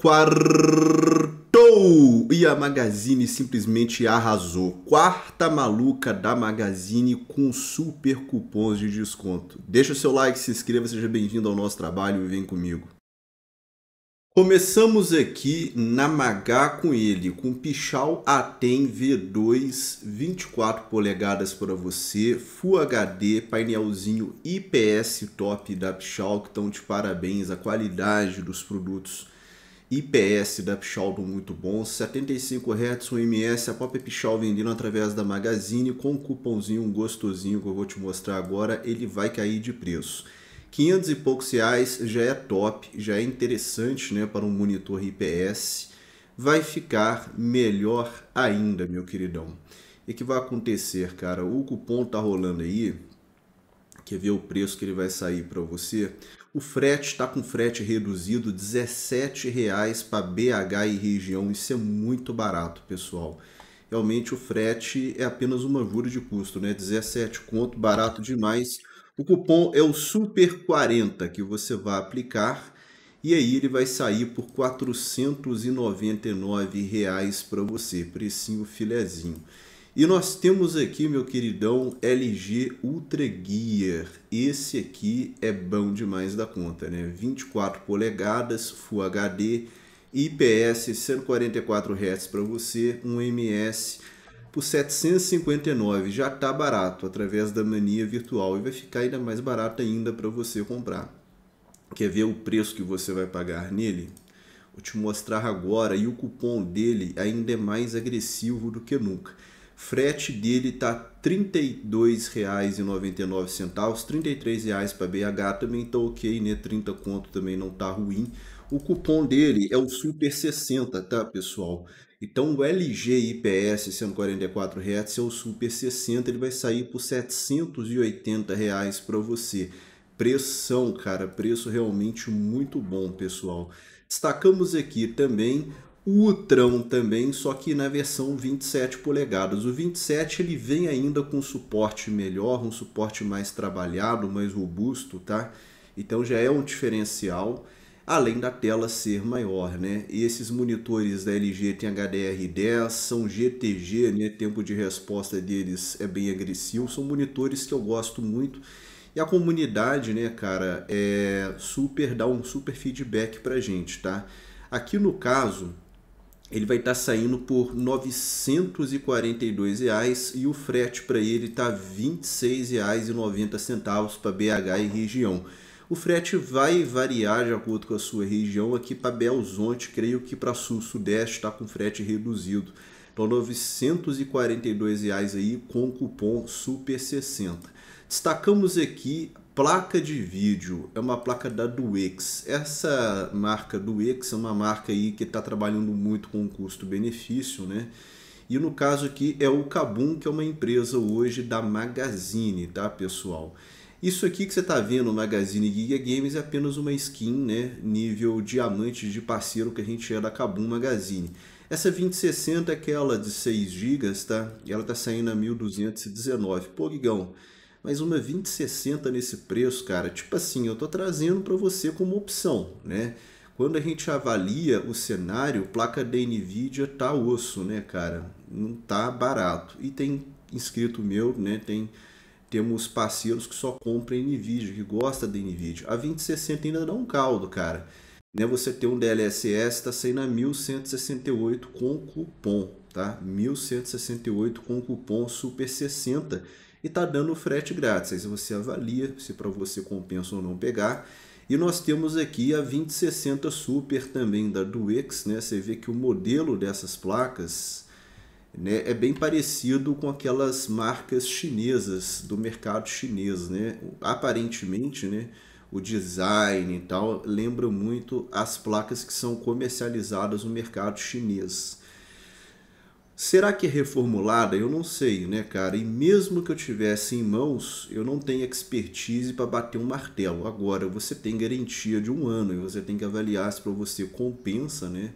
Quartou! E a Magazine simplesmente arrasou. Quarta maluca da Magazine com super cupons de desconto. Deixa o seu like, se inscreva, seja bem-vindo ao nosso trabalho e vem comigo. Começamos aqui na Magá com ele, com Pichal Atem V2, 24 polegadas para você, Full HD, painelzinho IPS top da Pichal, que estão de parabéns, a qualidade dos produtos IPS da Pixaldo muito bom, 75 Hz, um MS, a própria Pixal vendendo através da Magazine com um cupomzinho gostosinho que eu vou te mostrar agora, ele vai cair de preço. 500 e poucos reais já é top, já é interessante né, para um monitor IPS, vai ficar melhor ainda, meu queridão. E que vai acontecer, cara? O cupom tá rolando aí, quer ver o preço que ele vai sair para você? O frete está com frete reduzido, R$17,00 para BH e região. Isso é muito barato, pessoal. Realmente o frete é apenas uma jura de custo, né? 17 conto, barato demais. O cupom é o SUPER40 que você vai aplicar e aí ele vai sair por R$ 499 para você, precinho filezinho. E nós temos aqui, meu queridão, LG Ultra Gear. Esse aqui é bom demais da conta, né? 24 polegadas, Full HD, IPS 144 Hz para você, 1 ms por 759, já tá barato através da mania virtual e vai ficar ainda mais barato ainda para você comprar. Quer ver o preço que você vai pagar nele? Vou te mostrar agora e o cupom dele ainda é mais agressivo do que nunca. Frete dele tá R$ 32,99, R$ 33,00 para BH também tá ok, né? 30 conto também não tá ruim. O cupom dele é o Super 60, tá, pessoal? Então o LG IPS 144 Hz é o Super 60, ele vai sair por R$ 780,00 para você. Pressão, cara, preço realmente muito bom, pessoal. Destacamos aqui também Ultron também, só que na versão 27 polegadas. O 27 ele vem ainda com suporte melhor, um suporte mais trabalhado, mais robusto, tá? Então já é um diferencial, além da tela ser maior, né? E esses monitores da LG tem HDR10, são GTG, né? Tempo de resposta deles é bem agressivo, são monitores que eu gosto muito. E a comunidade, né, cara, é super dá um super feedback pra gente, tá? Aqui no caso, ele vai estar tá saindo por R$ 942 reais, e o frete para ele está R$ 26,90 para BH e região. O frete vai variar de acordo com a sua região. Aqui para Belzonte, creio que para Sul-Sudeste está com frete reduzido. Então, R$ 942 reais aí com o cupom SUPER60. Destacamos aqui placa de vídeo, é uma placa da Duex. Essa marca Duex é uma marca aí que está trabalhando muito com custo-benefício, né? E no caso aqui é o Kabum, que é uma empresa hoje da Magazine, tá, pessoal? Isso aqui que você está vendo Magazine Giga Games é apenas uma skin, né? Nível diamante de parceiro que a gente é da Kabum Magazine. Essa 2060 é aquela de 6 GB, tá? E ela tá saindo a 1219. Pô, Guigão, mas uma 2060 nesse preço, cara, tipo assim, eu tô trazendo para você como opção, né? Quando a gente avalia o cenário, placa da Nvidia tá osso, né, cara? Não tá barato. E tem inscrito meu, né, tem temos parceiros que só compram Nvidia, que gosta da Nvidia. A 2060 ainda dá um caldo, cara. Né? Você tem um DLSS, está saindo a 1168 com cupom, tá? 1168 com cupom Super 60 e tá dando frete grátis. Aí você avalia se para você compensa ou não pegar. E nós temos aqui a 2060 Super também da Duex, né? Você vê que o modelo dessas placas né, é bem parecido com aquelas marcas chinesas do mercado chinês, né? Aparentemente, né? o design e tal, lembra muito as placas que são comercializadas no mercado chinês. Será que é reformulada? Eu não sei, né, cara? E mesmo que eu tivesse em mãos, eu não tenho expertise para bater um martelo. Agora, você tem garantia de um ano e você tem que avaliar se para você compensa, né?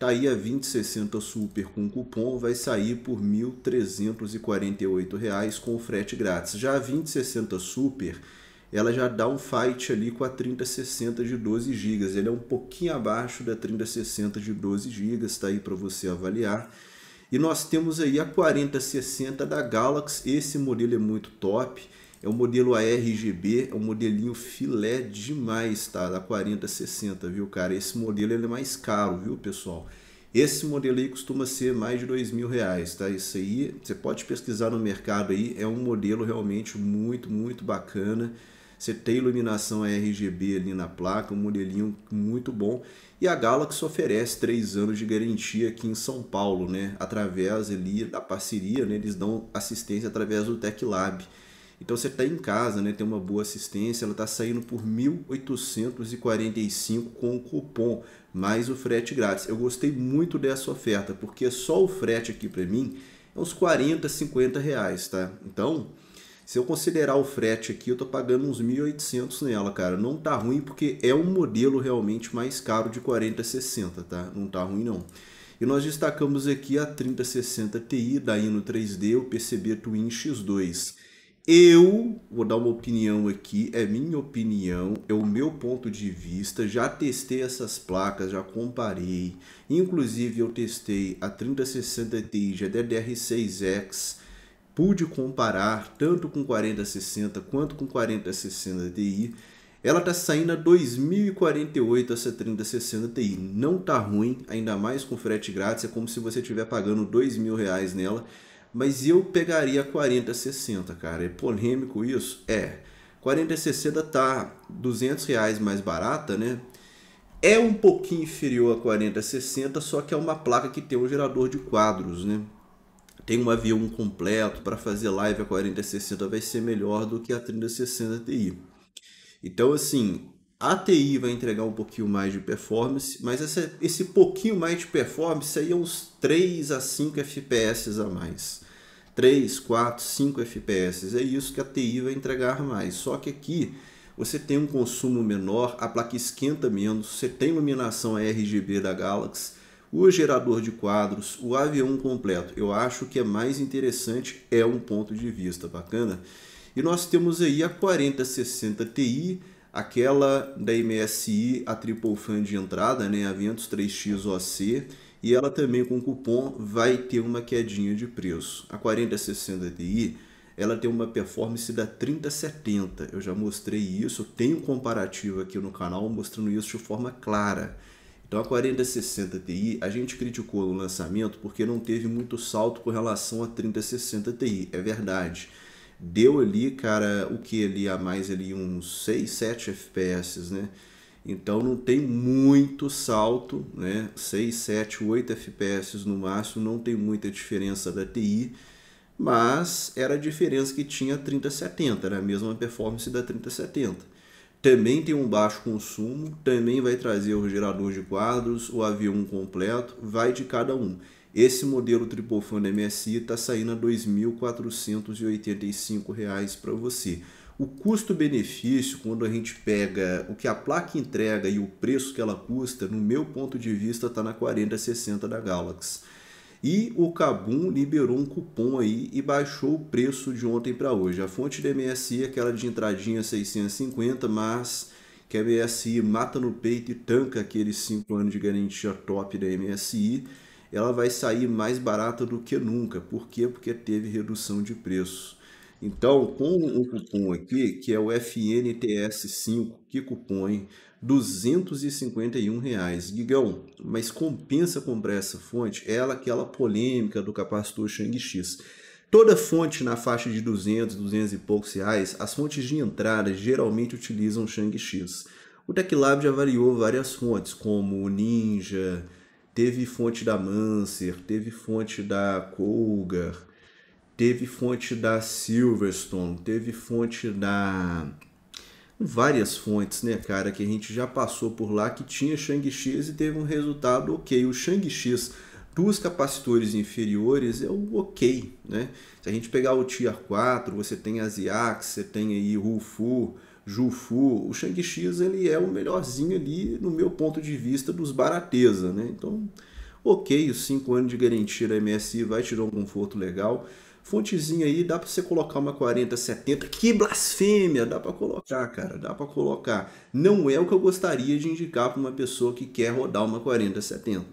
Tá aí a 2060 Super com cupom, vai sair por R$ 1.348 com frete grátis. Já a 2060 Super ela já dá um fight ali com a 3060 de 12 GB. Ele é um pouquinho abaixo da 3060 de 12 GB, está aí para você avaliar. E nós temos aí a 4060 da Galaxy, esse modelo é muito top. É um modelo ARGB, é um modelinho filé demais, tá? Da 4060, viu, cara? Esse modelo ele é mais caro, viu, pessoal? Esse modelo aí costuma ser mais de dois mil reais, tá? Isso aí, você pode pesquisar no mercado aí, é um modelo realmente muito, muito bacana. Você tem iluminação RGB ali na placa, um modelinho muito bom. E a Galaxy oferece três anos de garantia aqui em São Paulo, né? Através ali da parceria, né? eles dão assistência através do Tech Lab. Então você está em casa, né? Tem uma boa assistência, ela está saindo por 1.845 com o cupom mais o frete grátis. Eu gostei muito dessa oferta porque só o frete aqui para mim é uns 40, 50 reais, tá? Então se eu considerar o frete aqui, eu tô pagando uns 1.800 nela, cara. Não tá ruim porque é um modelo realmente mais caro de 4060, tá? Não tá ruim não. E nós destacamos aqui a 3060 Ti da Ino 3D, o PCB Twin X2. Eu vou dar uma opinião aqui, é minha opinião, é o meu ponto de vista. Já testei essas placas, já comparei. Inclusive eu testei a 3060 Ti GDDR6X pude comparar tanto com 4060 quanto com 4060 Ti, ela está saindo a 2048 essa 3060 Ti. Não tá ruim, ainda mais com frete grátis, é como se você estiver pagando dois mil reais nela. Mas eu pegaria a 4060, cara. É polêmico isso? É. 4060 tá 200 reais mais barata, né? É um pouquinho inferior a 4060, só que é uma placa que tem um gerador de quadros, né? tem um avião completo para fazer live a 4060 vai ser melhor do que a 3060 Ti. Então, assim, a TI vai entregar um pouquinho mais de performance, mas essa, esse pouquinho mais de performance aí é uns 3 a 5 FPS a mais. 3, 4, 5 FPS. É isso que a TI vai entregar mais. Só que aqui você tem um consumo menor, a placa esquenta menos, você tem iluminação RGB da Galaxy o gerador de quadros, o avião completo, eu acho que é mais interessante, é um ponto de vista bacana. E nós temos aí a 4060 Ti, aquela da MSI, a triple fan de entrada, né, a Ventus 3X OC, e ela também com cupom vai ter uma quedinha de preço. A 4060 Ti, ela tem uma performance da 3070. Eu já mostrei isso, tenho um comparativo aqui no canal mostrando isso de forma clara. Então a 4060 Ti, a gente criticou no lançamento porque não teve muito salto com relação a 3060 Ti, é verdade. Deu ali, cara, o que ali a mais ali uns 6, 7 FPS, né? Então não tem muito salto, né? 6, 7, 8 FPS no máximo, não tem muita diferença da TI, mas era a diferença que tinha a 3070, era a mesma performance da 3070 também tem um baixo consumo, também vai trazer o gerador de quadros, o avião completo, vai de cada um. Esse modelo Tripofan MSI está saindo a R$ 2.485 para você. O custo-benefício, quando a gente pega o que a placa entrega e o preço que ela custa, no meu ponto de vista, está na 4060 da Galaxy. E o Cabum liberou um cupom aí e baixou o preço de ontem para hoje. A fonte do MSI, aquela de entradinha 650, mas que a MSI mata no peito e tanca aqueles 5 anos de garantia top da MSI, ela vai sair mais barata do que nunca. Por quê? Porque teve redução de preço. Então, com o cupom aqui, que é o FNTS5, que cupom, hein? 251 reais. gigão, mas compensa comprar essa fonte? É ela, aquela polêmica do capacitor Shang-X. Toda fonte na faixa de 200, 200 e poucos reais, as fontes de entrada geralmente utilizam Shang-X. O TechLab já variou várias fontes, como o Ninja, teve fonte da Manser, teve fonte da Colgar, teve fonte da Silverstone, teve fonte da várias fontes, né, cara, que a gente já passou por lá que tinha Shang-X e teve um resultado ok. O Shang-X dos capacitores inferiores é o ok, né? Se a gente pegar o Tier 4, você tem a Ziax, você tem aí Rufu, Jufu, o Shang-X ele é o melhorzinho ali no meu ponto de vista dos barateza, né? Então, ok, os 5 anos de garantia da MSI vai te dar um conforto legal, fontezinha aí, dá para você colocar uma 40, 70. Que blasfêmia! Dá para colocar, cara, dá para colocar. Não é o que eu gostaria de indicar para uma pessoa que quer rodar uma 40, 70.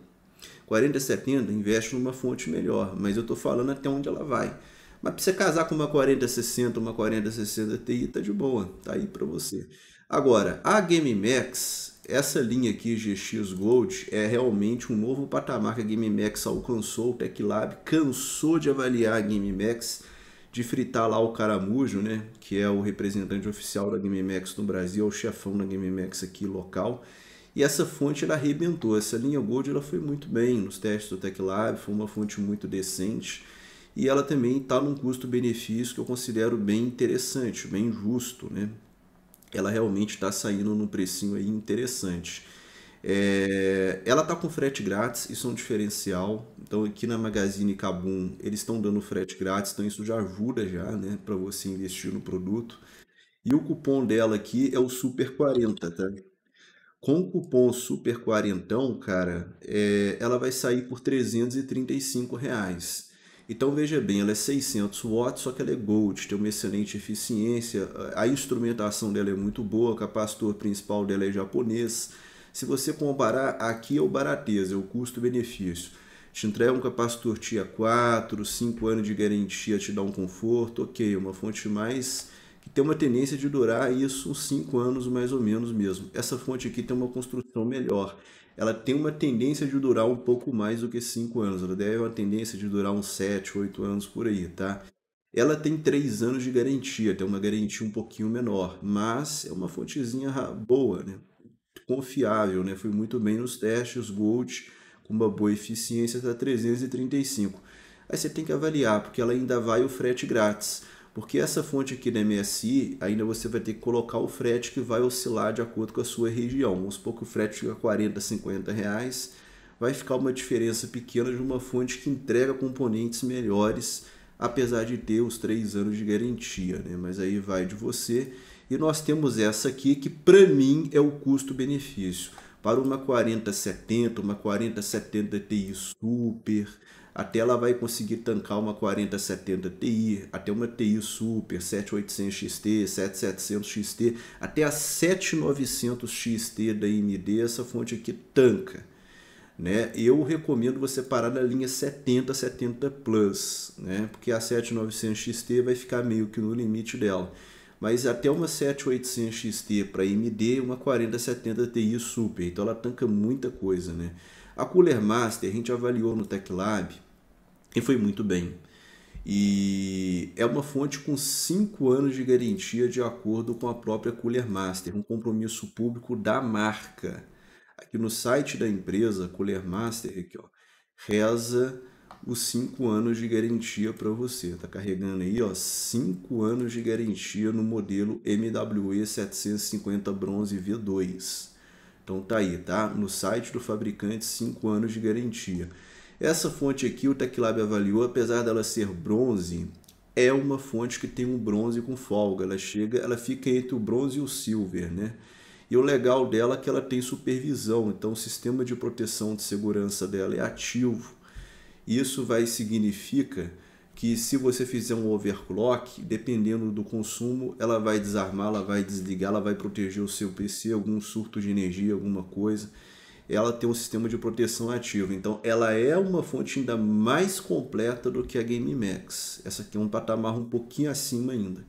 40, 70 investe numa fonte melhor, mas eu tô falando até onde ela vai. Mas para você casar com uma 4060, uma 4060 Ti, tá de boa, tá aí para você. Agora, a GameMax, essa linha aqui GX Gold, é realmente um novo patamar que a GameMax alcançou, o TechLab cansou de avaliar a GameMax, de fritar lá o Caramujo, né, que é o representante oficial da GameMax no Brasil, é o chefão da GameMax aqui local, e essa fonte ela arrebentou, essa linha Gold ela foi muito bem nos testes do TechLab, foi uma fonte muito decente, e ela também está num custo-benefício que eu considero bem interessante, bem justo, né? ela realmente está saindo num precinho aí interessante. É, ela está com frete grátis, isso é um diferencial. Então aqui na Magazine Kabum eles estão dando frete grátis, então isso já ajuda já, né, para você investir no produto. E o cupom dela aqui é o Super 40, tá? Com o cupom Super 40, cara, é, ela vai sair por 335 reais. Então veja bem, ela é 600 watts, só que ela é gold, tem uma excelente eficiência, a instrumentação dela é muito boa, o capacitor principal dela é japonês. Se você comparar, aqui é o barateza, é o custo-benefício. Te entrega um capacitor TIA 4, 5 anos de garantia, te dá um conforto, ok, é uma fonte mais que tem uma tendência de durar isso uns 5 anos mais ou menos mesmo. Essa fonte aqui tem uma construção melhor ela tem uma tendência de durar um pouco mais do que 5 anos. Ela deve uma tendência de durar uns 7, 8 anos por aí, tá? Ela tem 3 anos de garantia, tem uma garantia um pouquinho menor, mas é uma fontezinha boa, né? Confiável, né? Foi muito bem nos testes, Gold, com uma boa eficiência, está 335. Aí você tem que avaliar, porque ela ainda vai o frete grátis. Porque essa fonte aqui da MSI, ainda você vai ter que colocar o frete que vai oscilar de acordo com a sua região. Vamos supor que o frete fica 40, 50 reais, vai ficar uma diferença pequena de uma fonte que entrega componentes melhores, apesar de ter os três anos de garantia, né? Mas aí vai de você. E nós temos essa aqui que para mim é o custo-benefício. Para uma 4070, uma 4070 Ti Super, até ela vai conseguir tancar uma 4070 Ti, até uma TI Super, 7800 XT, 7700 XT, até a 7900 XT da AMD, essa fonte aqui tanca. Né? Eu recomendo você parar na linha 7070 Plus, né? porque a 7900 XT vai ficar meio que no limite dela. Mas até uma 7800 XT para AMD, uma 4070 Ti Super, então ela tanca muita coisa, né? A Cooler Master a gente avaliou no Tech Lab e foi muito bem. E é uma fonte com 5 anos de garantia de acordo com a própria Cooler Master, um compromisso público da marca. Aqui no site da empresa, Cooler Master, aqui, ó, reza os 5 anos de garantia para você. Tá carregando aí, ó, 5 anos de garantia no modelo MWE 750 Bronze V2. Então tá aí, tá? No site do fabricante, 5 anos de garantia. Essa fonte aqui, o TecLab avaliou, apesar dela ser bronze, é uma fonte que tem um bronze com folga. Ela chega, ela fica entre o bronze e o silver, né? E o legal dela é que ela tem supervisão, então o sistema de proteção de segurança dela é ativo. Isso vai significa que se você fizer um overclock, dependendo do consumo, ela vai desarmar, ela vai desligar, ela vai proteger o seu PC, algum surto de energia, alguma coisa. Ela tem um sistema de proteção ativo. Então, ela é uma fonte ainda mais completa do que a GameMax. Essa aqui é um patamar um pouquinho acima ainda.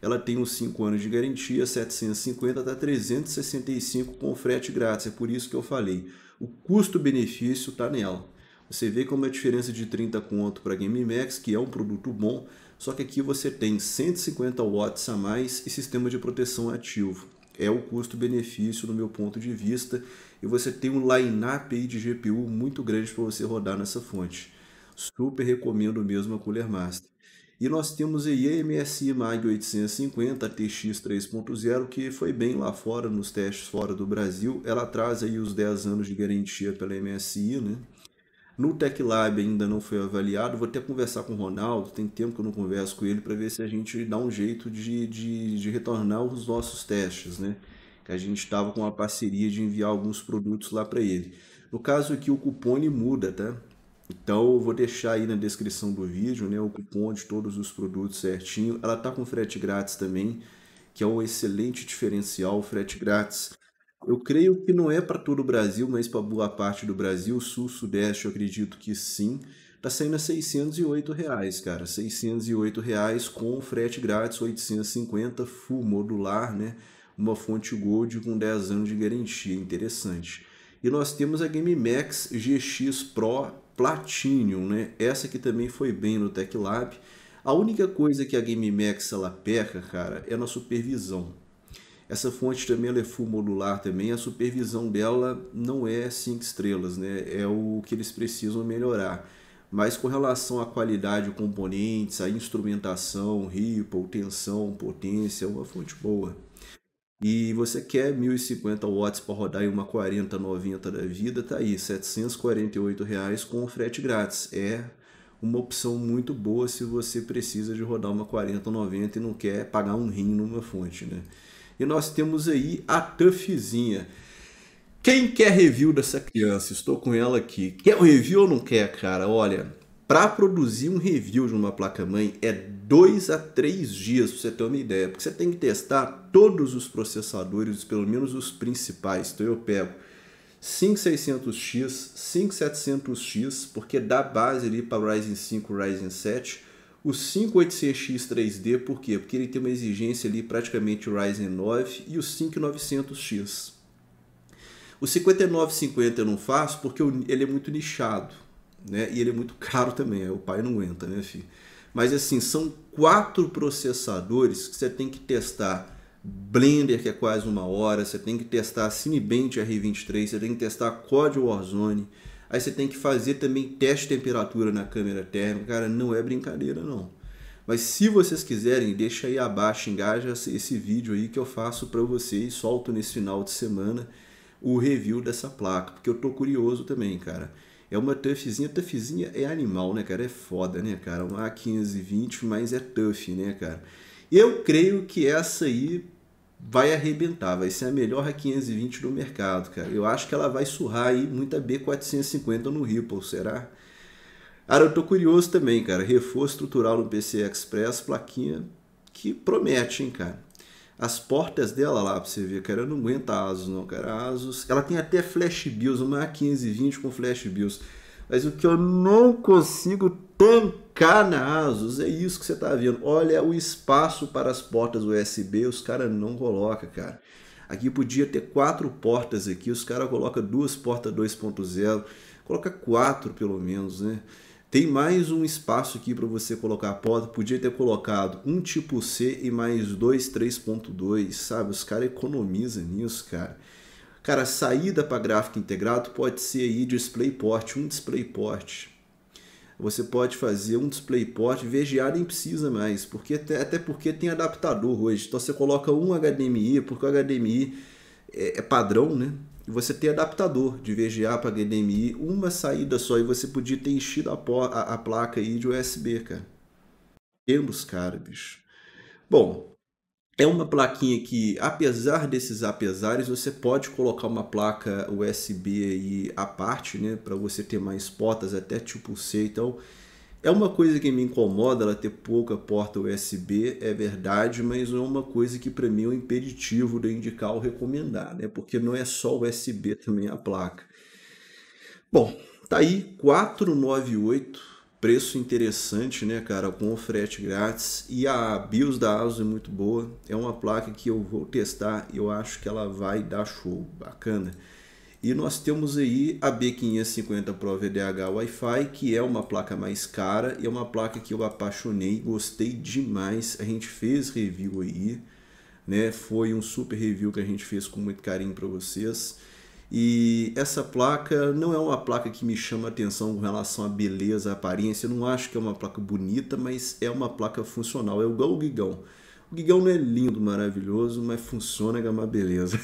Ela tem uns 5 anos de garantia, 750 até 365 com frete grátis. É por isso que eu falei. O custo-benefício está nela. Você vê como é a diferença de 30 conto para Game Max, que é um produto bom, só que aqui você tem 150 watts a mais e sistema de proteção ativo. É o custo-benefício do meu ponto de vista e você tem um line-up de GPU muito grande para você rodar nessa fonte. Super recomendo mesmo a Cooler Master. E nós temos aí a MSI Mag 850 TX 3.0, que foi bem lá fora, nos testes fora do Brasil. Ela traz aí os 10 anos de garantia pela MSI, né? No Tech Lab ainda não foi avaliado, vou até conversar com o Ronaldo, tem tempo que eu não converso com ele para ver se a gente dá um jeito de, de, de retornar os nossos testes, né? Que a gente estava com a parceria de enviar alguns produtos lá para ele. No caso aqui o cupom ele muda, tá? Então eu vou deixar aí na descrição do vídeo, né, o cupom de todos os produtos certinho. Ela tá com frete grátis também, que é um excelente diferencial, frete grátis eu creio que não é para todo o Brasil, mas para boa parte do Brasil, sul, sudeste, eu acredito que sim. Tá saindo a 608 reais, cara. 608 reais com frete grátis, 850 full modular, né? Uma fonte Gold com 10 anos de garantia, interessante. E nós temos a Game Max GX Pro Platinum, né? Essa que também foi bem no Tech Lab. A única coisa que a Game Max ela peca, cara, é na supervisão essa fonte também ela é full modular também, a supervisão dela não é cinco estrelas, né? É o que eles precisam melhorar. Mas com relação à qualidade de componentes, a instrumentação, ripple, tensão, potência, é uma fonte boa. E você quer 1050 watts para rodar em uma 4090 da vida, tá aí, R$ 748 reais com frete grátis. É uma opção muito boa se você precisa de rodar uma 4090 e não quer pagar um rim numa fonte, né? e nós temos aí a Tuffzinha. Quem quer review dessa criança? Estou com ela aqui. Quer um review ou não quer, cara? Olha, para produzir um review de uma placa-mãe é dois a três dias, para você ter uma ideia, porque você tem que testar todos os processadores, pelo menos os principais. Então eu pego 5600X, 5700X, porque dá base ali para Ryzen 5, Ryzen 7, o 586X 3D, por quê? Porque ele tem uma exigência ali praticamente Ryzen 9 e o 5900X. O 5950 eu não faço porque ele é muito nichado, né? E ele é muito caro também, o pai não aguenta, né, filho? Mas assim, são quatro processadores que você tem que testar Blender, que é quase uma hora, você tem que testar Cinebench R23, você tem que testar Code Warzone, Aí você tem que fazer também teste de temperatura na câmera térmica. Cara, não é brincadeira não. Mas se vocês quiserem, deixa aí abaixo, engaja esse vídeo aí que eu faço para vocês, solto nesse final de semana o review dessa placa, porque eu tô curioso também, cara. É uma toughzinha, toughzinha é animal, né, cara? É foda, né, cara? Uma A1520, mas é tough, né, cara? Eu creio que essa aí vai arrebentar, vai ser a melhor A520 do mercado, cara. Eu acho que ela vai surrar aí muita B450 no Ripple, será? Cara, eu tô curioso também, cara. Reforço estrutural no PC Express, plaquinha que promete, hein, cara. As portas dela lá, pra você ver, cara, eu não aguenta Asus, não, cara. Asus, ela tem até flash BIOS, uma A520 com flash BIOS. Mas o que eu não consigo tanto Canasos, é isso que você está vendo. Olha o espaço para as portas USB, os caras não colocam, cara. Aqui podia ter quatro portas aqui, os caras colocam duas portas 2.0, coloca quatro pelo menos, né? Tem mais um espaço aqui para você colocar a porta, podia ter colocado um tipo C e mais dois 3.2, sabe? Os caras economizam nisso, cara. Cara, saída para gráfico integrado pode ser aí DisplayPort, um DisplayPort, você pode fazer um DisplayPort VGA nem precisa mais, porque até porque tem adaptador hoje. Então você coloca um HDMI, porque o HDMI é, é, padrão, né? E você tem adaptador de VGA para HDMI, uma saída só, e você podia ter enchido a, a, a placa aí de USB, cara. Temos, cara, bicho. Bom, é uma plaquinha que, apesar desses apesares, você pode colocar uma placa USB aí à parte, né? Para você ter mais portas, até tipo C. Então, é uma coisa que me incomoda ela ter pouca porta USB, é verdade, mas não é uma coisa que para mim é um impeditivo de indicar ou recomendar, né? Porque não é só USB também a placa. Bom, tá aí 498 preço interessante, né, cara, com o frete grátis e a BIOS da ASUS é muito boa. É uma placa que eu vou testar, eu acho que ela vai dar show, bacana. E nós temos aí a B550 Pro VDH Wi-Fi, que é uma placa mais cara e é uma placa que eu apaixonei, gostei demais. A gente fez review aí, né? Foi um super review que a gente fez com muito carinho para vocês. E essa placa não é uma placa que me chama atenção com relação à beleza, à aparência. Eu não acho que é uma placa bonita, mas é uma placa funcional. É igual o Gigão. O Gigão não é lindo, maravilhoso, mas funciona é uma beleza.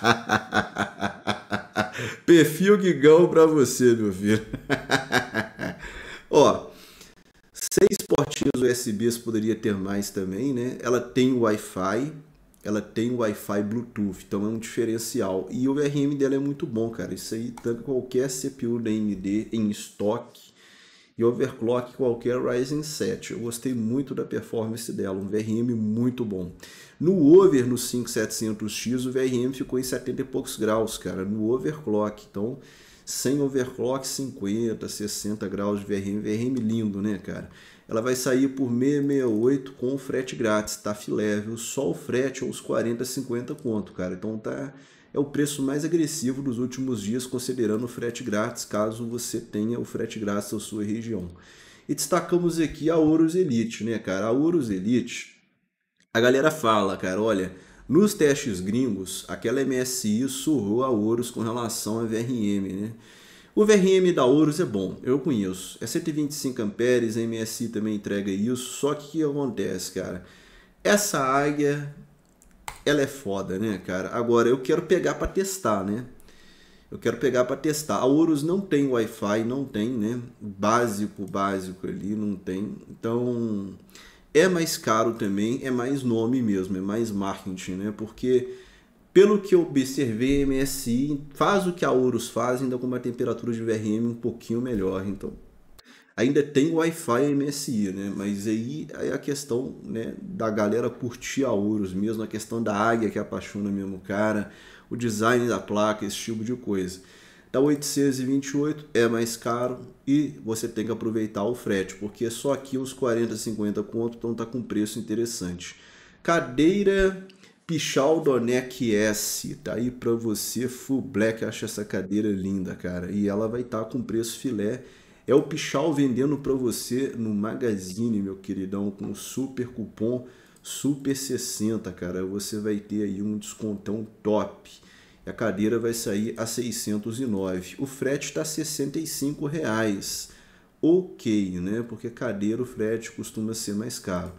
Perfil Gigão para você, meu filho. Ó, seis portinhas USBs poderia ter mais também, né? Ela tem Wi-Fi ela tem Wi-Fi Bluetooth, então é um diferencial. E o VRM dela é muito bom, cara. Isso aí tanca qualquer CPU da AMD em estoque e overclock qualquer Ryzen 7. Eu gostei muito da performance dela, um VRM muito bom. No over, no 5700X, o VRM ficou em 70 e poucos graus, cara, no overclock. Então, sem overclock, 50, 60 graus de VRM, VRM lindo, né, cara? Ela vai sair por 668 com frete grátis, tá filé, Só o frete aos uns 40, 50 conto, cara. Então tá é o preço mais agressivo dos últimos dias, considerando o frete grátis, caso você tenha o frete grátis da sua região. E destacamos aqui a Ouros Elite, né, cara? A Ouros Elite, a galera fala, cara, olha, nos testes gringos, aquela MSI surrou a Ouros com relação a VRM, né? O VRM da Ouros é bom, eu conheço. É 125 amperes, a MSI também entrega isso, só que o que acontece, cara? Essa águia, ela é foda, né, cara? Agora, eu quero pegar para testar, né? Eu quero pegar para testar. A Ouros não tem Wi-Fi, não tem, né? Básico, básico ali, não tem. Então, é mais caro também, é mais nome mesmo, é mais marketing, né? Porque pelo que eu observei, MSI faz o que a Ouros faz, ainda com uma temperatura de VRM um pouquinho melhor. Então, ainda tem Wi-Fi MSI, né? Mas aí é a questão né, da galera curtir a Horus mesmo, a questão da águia que apaixona mesmo o cara, o design da placa, esse tipo de coisa. Da tá 828 é mais caro e você tem que aproveitar o frete, porque só aqui uns 40, 50 conto, então tá com preço interessante. Cadeira Pichal Donec S, tá aí para você, Full Black, acha essa cadeira linda, cara. E ela vai estar tá com preço filé. É o Pichal vendendo para você no Magazine, meu queridão, com super cupom Super 60, cara. Você vai ter aí um descontão top. A cadeira vai sair a 609. O frete está 65 reais. Ok, né? Porque cadeira o frete costuma ser mais caro.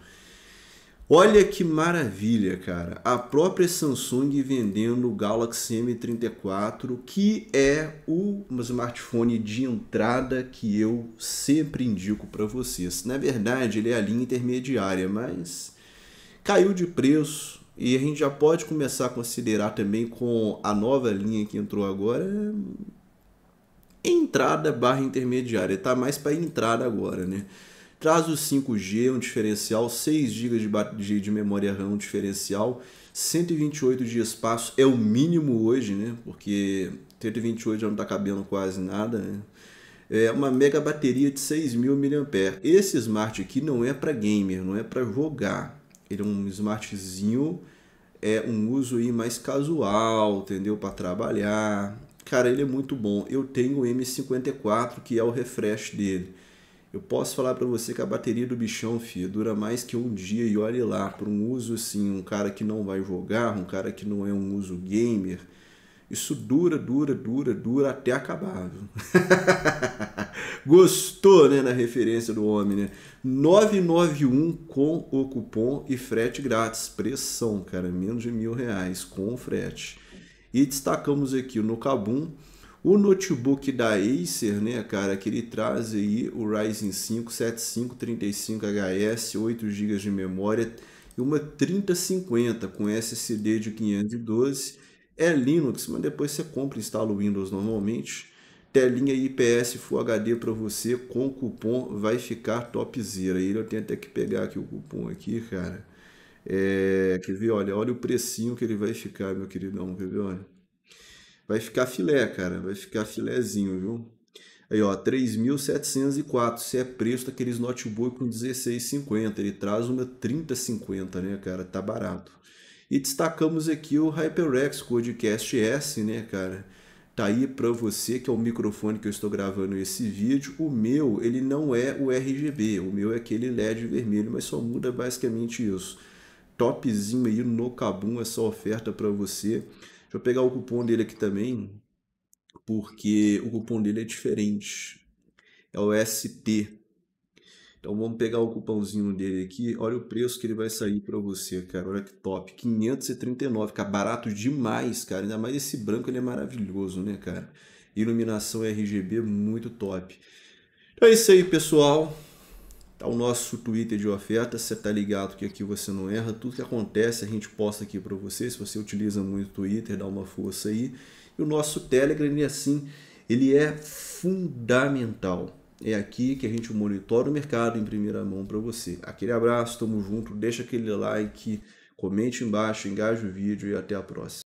Olha que maravilha, cara. A própria Samsung vendendo o Galaxy M34, que é o smartphone de entrada que eu sempre indico para vocês. Na verdade, ele é a linha intermediária, mas caiu de preço e a gente já pode começar a considerar também com a nova linha que entrou agora entrada barra intermediária. Tá mais para entrada agora, né? traz o 5G, um diferencial, 6 GB de, de memória RAM, um diferencial, 128 de espaço é o mínimo hoje, né? Porque 128 já não está cabendo quase nada, né? É uma mega bateria de 6.000 mAh. Esse smart aqui não é para gamer, não é para jogar. Ele é um smartzinho, é um uso aí mais casual, entendeu? Para trabalhar. Cara, ele é muito bom. Eu tenho o M54, que é o refresh dele eu posso falar para você que a bateria do bichão, filho, dura mais que um dia e olhe lá, para um uso assim, um cara que não vai jogar, um cara que não é um uso gamer, isso dura, dura, dura, dura até acabar. Gostou, né, na referência do homem, né? 991 com o cupom e frete grátis. Pressão, cara, menos de mil reais com frete. E destacamos aqui no Cabum o notebook da Acer, né, cara, que ele traz aí o Ryzen 5 7535HS, 8 GB de memória e uma 3050 com SSD de 512. É Linux, mas depois você compra e instala o Windows normalmente. Telinha IPS Full HD para você com cupom vai ficar topzera. Ele eu tenho até que pegar aqui o cupom aqui, cara. É, quer ver? Olha, olha o precinho que ele vai ficar, meu queridão. Quer ver? Olha. Vai ficar filé, cara. Vai ficar filézinho, viu? Aí, ó, 3.704. Se é preço daqueles notebook com 16,50. Ele traz uma 30,50, né, cara? Tá barato. E destacamos aqui o HyperX Codecast S, né, cara? Tá aí para você que é o microfone que eu estou gravando esse vídeo. O meu, ele não é o RGB. O meu é aquele LED vermelho, mas só muda basicamente isso. Topzinho aí no Kabum essa oferta para você. Deixa eu pegar o cupom dele aqui também, porque o cupom dele é diferente. É o ST. Então vamos pegar o cupomzinho dele aqui. Olha o preço que ele vai sair para você, cara. Olha que top. 539, cara. Barato demais, cara. Ainda mais esse branco, ele é maravilhoso, né, cara? Iluminação RGB muito top. Então é isso aí, pessoal. Tá o nosso Twitter de oferta, você tá ligado que aqui você não erra, tudo que acontece a gente posta aqui para você, se você utiliza muito o Twitter, dá uma força aí. E o nosso Telegram, e é assim, ele é fundamental. É aqui que a gente monitora o mercado em primeira mão para você. Aquele abraço, tamo junto, deixa aquele like, comente embaixo, engaje o vídeo e até a próxima.